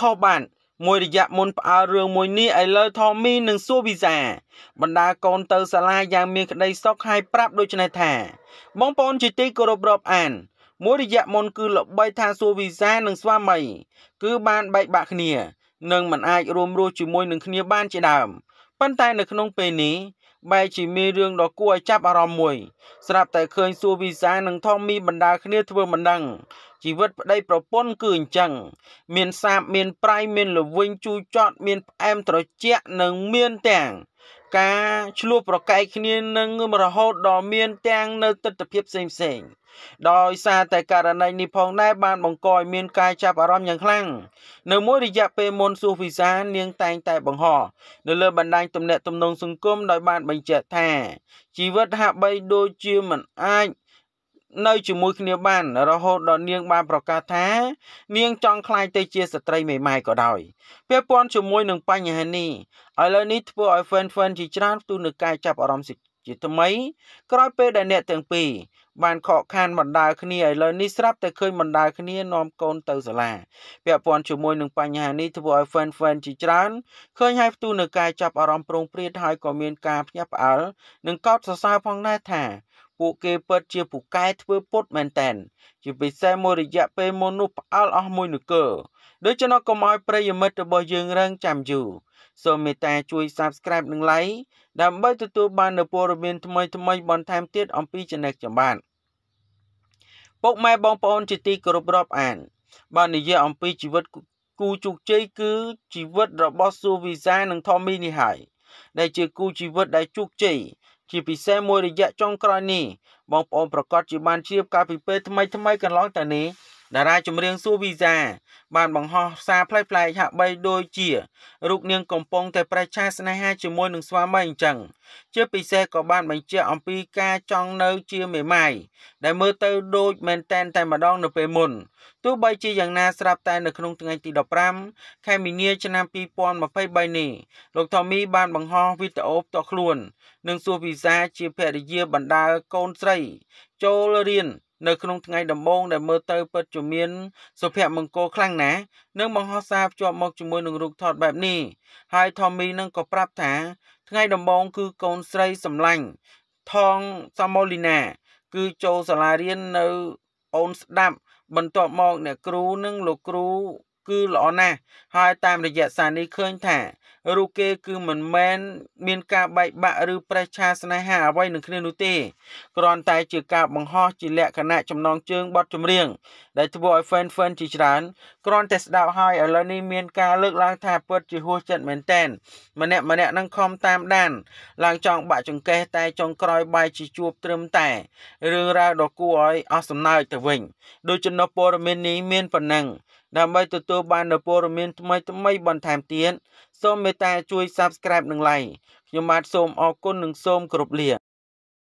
ខុសបានមួយរយៈមុនផ្អើលរឿងមួយនេះឥឡូវថូមីនឹងសួរវីសា បណ្ដាកូនទៅសាលាយ៉ាងមានក្តីសុខហើយប្រាប់ដូចនេះថា បងប្អូនជាទីគោរពរាប់អានមួយរយៈមុនគឺល្បីថាសួរវីសានឹងស្វាមីគឺបានបែកបាក់គ្នានិងមិនអាចរួមរស់ជាមួយនឹងគ្នាបានជាដើមប៉ុន្តែនៅក្នុងពេលនេះបែរជាមានរឿងដ៏គួរឲ្យចាប់អារម្មណ៍មួយស្រាប់តែឃើញសួរវិសានិងថមមីបណ្ដាគ្នាធ្វើមិនដឹងជីវិតប្តីប្រពន្ធគឺអញ្ចឹងមានសាបមាន ប្រៃមានល្វីងជូចត់មាន ផ្អែមត្រជាក់និងមានទាំងការឆ្លោះប្រកែកគ្នានឹងរហូតដល់មានទាំង នៅទស្សនវិជ្ជាផ្សេងៗដោយសារតែករណីនេះផងដែរបានបង្កឲ្យមានការចាប់អារម្មណ៍យ៉ាងខ្លាំងនៅមួយរយៈពេលមុនស៊ូវីសានាងតែងតែបង្ហោះនៅលើបណ្ដាញទំនាក់ទំនងសង្គមដោយបានបញ្ជាក់ថាជីវិតហាក់បីដូចជាមិនអាចនៅជាមួយគ្នាបាន រហូតដល់នាងបានប្រកាសថានាងចង់ក្លាយទៅជាស្ត្រីមេម៉ាយក៏ដោយពាក់ព័ន្ធជាមួយនឹងបញ្ហានេះឥឡូវនេះធ្វើឲ្យ Fan Fan ជាច្រើនផ្ទុះនឹងការចាប់អារម្មណ៍ជាថ្មី ក្រោយពេលដែលអ្នកទាំងពីរបានខកខានបណ្ដាលគ្នាឥឡូវនេះស្រាប់តែឃើញបណ្ដាលគ្នានាំកូនទៅសាលាពាក់ព័ន្ធជាមួយនឹងបញ្ហានេះធ្វើឲ្យ fan fan ជាច្រើនឃើញហើយផ្ទុះនៅការចាប់អារម្មណ៍ប្រងព្រាតហើយក៏មានការភ្ញាក់ផ្អើលនិងកោតសរសើរផងដែរថាពួកគេពិតជាពូកែធ្វើពុតមែនតែន ជាពិសេសមួយរយៈពេលមុននោះផ្អើលអស់មួយនគរដូច្នោះកុំឲ្យប្រិយមិត្តរបស់យើងរងចាំយូរសូមមេត្តាជួយ Subscribe និង Like ដើម្បីទទួលបាននូវព័ត៌មានថ្មីៗបន្ថែមទៀតអំពី Channel ចម្បានុកម៉ែបងប្អូនជាទីគោរពរាប់អាន បាននិយាយអំពីជីវិតគូជោគជ័យគឺជីវិតរបស់ស៊ូវីសានិងថូមីនេះហើយដែលជាគូជីវិតដែលជោគជ័យជាពិសេសមួយរយៈចុងក្រោយនេះបងប្អូនប្រកាសជាបានជ្រាបការពិពេលថ្មីថ្មីកន្លងទៅនេះតារាចម្រៀងស៊ូវីសា បានបង្ហោះសារផ្លែផ្លែហាក់បីដូចជារូបនាងកំពុងតែប្រឆាស្នេហាជាមួយនឹងស្វាមីអញ្ចឹងជាពិសេសក៏បានបញ្ជាក់អំពីការចង់នៅជាមេម៉ាយដែលមើលទៅដូចមែនតែនតែម្ដង នៅពេលមុនទោះបីជាយ៉ាងណាស្រាប់តែនៅក្នុងថ្ងៃទី15ខែមីនាឆ្នាំ2023នេះលោកថូមី បានបង្ហោះវីដេអូផ្ទាល់ខ្លួននឹងសួរវីសាជាភរិយាបណ្ដាលកូនស្រីចូលរៀននៅក្នុងថ្ងៃដំបូងដែលមើលទៅពិតជាមានសុភមង្គលខ្លាំងណាស់និងបង្ហោះសារភ្ជាប់មកជាមួយនឹងរូបថតបែបនេះហើយថមមីនឹងក៏ប្រាប់ថា ថ្ងៃដំបូងគឺកូនស្រីសំឡាញ់ថងសាម៉ូលីណា គឺចូលសាលារៀននៅអូនស្ដាប់ បន្ទាប់មកអ្នកគ្រូនិងលោកគ្រូគឺល្អណាស់ហើយតាមរយៈសារនេះឃើញថារូបគេគឺមិនមែនមានការបែកបាក់ឬប្រេះឆាស្នេហាអ្វីនឹងគ្នានោះទេគ្រាន់តែជាការបង្ហោះជាលក្ខណៈចំណងជើងបទចម្រៀងដែលធ្វើឲ្យ fan fan ជាច្រើនគ្រាន់តែស្ដាប់ហើយឥឡូវនេះមានការលើកឡើងថាពិតជាហួសចិត្តមែនតែនម្នាក់ម្នាក់នឹងខំតាមដានឡើងចង់បាក់ចង្កេះតែចុងក្រោយបែរជាជួបត្រឹមតែរឿងរ៉ាវដ៏គួរឲ្យអស់សំណើចទៅវិញ ដូចជំនួសព័ត៌មាននេះមានប៉ុណ្ណឹងដើម្បីទទួលបាននូវព័ត៌មានថ្មីៗបន្ថែមទៀតសូមមេត្តាជួយ Subscribe និង Like ខ្ញុំបាទសូមអរគុណនិងសូមគោរពលា